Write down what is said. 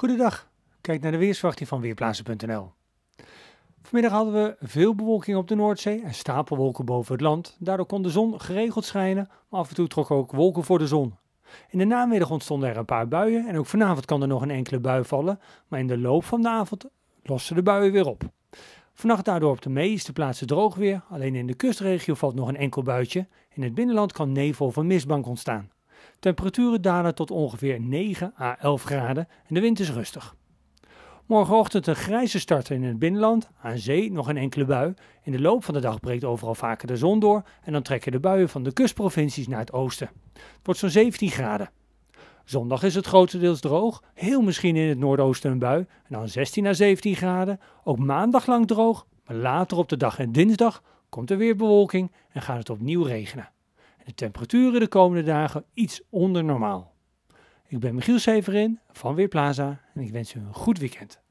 Goedendag, kijk naar de weersverwachting van Weerplaatsen.nl. Vanmiddag hadden we veel bewolking op de Noordzee en stapelwolken boven het land. Daardoor kon de zon geregeld schijnen, maar af en toe trokken ook wolken voor de zon. In de namiddag ontstonden er een paar buien en ook vanavond kan er nog een enkele bui vallen, maar in de loop van de avond lossen de buien weer op. Vannacht daardoor op de meeste plaatsen droog weer, alleen in de kustregio valt nog een enkel buitje. In het binnenland kan nevel of een mistbank ontstaan. Temperaturen dalen tot ongeveer 9 à 11 graden en de wind is rustig. Morgenochtend een grijze start in het binnenland, aan zee nog een enkele bui. In de loop van de dag breekt overal vaker de zon door en dan trekken de buien van de kustprovincies naar het oosten. Het wordt zo'n 17 graden. Zondag is het grotendeels droog, heel misschien in het noordoosten een bui en dan 16 à 17 graden. Ook maandag lang droog, maar later op de dag en dinsdag komt er weer bewolking en gaat het opnieuw regenen de temperaturen de komende dagen iets onder normaal. Ik ben Michiel Severin van Weerplaza en ik wens u een goed weekend.